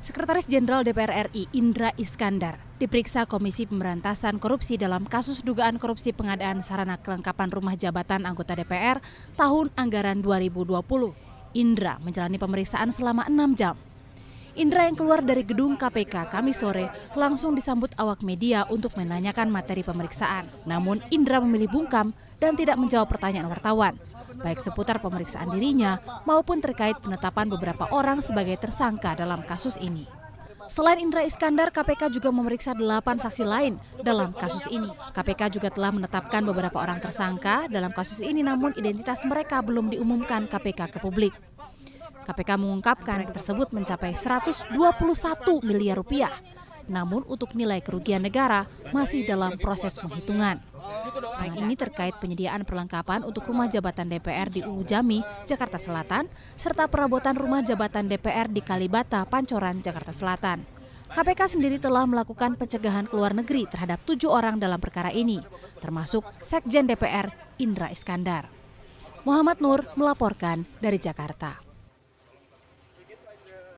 Sekretaris Jenderal DPR RI Indra Iskandar diperiksa Komisi Pemberantasan Korupsi dalam kasus dugaan korupsi pengadaan sarana kelengkapan rumah jabatan anggota DPR tahun anggaran 2020. Indra menjalani pemeriksaan selama enam jam. Indra yang keluar dari gedung KPK kami sore langsung disambut awak media untuk menanyakan materi pemeriksaan. Namun Indra memilih bungkam dan tidak menjawab pertanyaan wartawan, baik seputar pemeriksaan dirinya maupun terkait penetapan beberapa orang sebagai tersangka dalam kasus ini. Selain Indra Iskandar, KPK juga memeriksa delapan saksi lain dalam kasus ini. KPK juga telah menetapkan beberapa orang tersangka dalam kasus ini namun identitas mereka belum diumumkan KPK ke publik. KPK mengungkapkan tersebut mencapai 121 miliar rupiah. Namun untuk nilai kerugian negara masih dalam proses penghitungan. Hal ini terkait penyediaan perlengkapan untuk rumah jabatan DPR di Uu Jami, Jakarta Selatan, serta perabotan rumah jabatan DPR di Kalibata, Pancoran, Jakarta Selatan. KPK sendiri telah melakukan pencegahan ke luar negeri terhadap tujuh orang dalam perkara ini, termasuk Sekjen DPR Indra Iskandar. Muhammad Nur melaporkan dari Jakarta.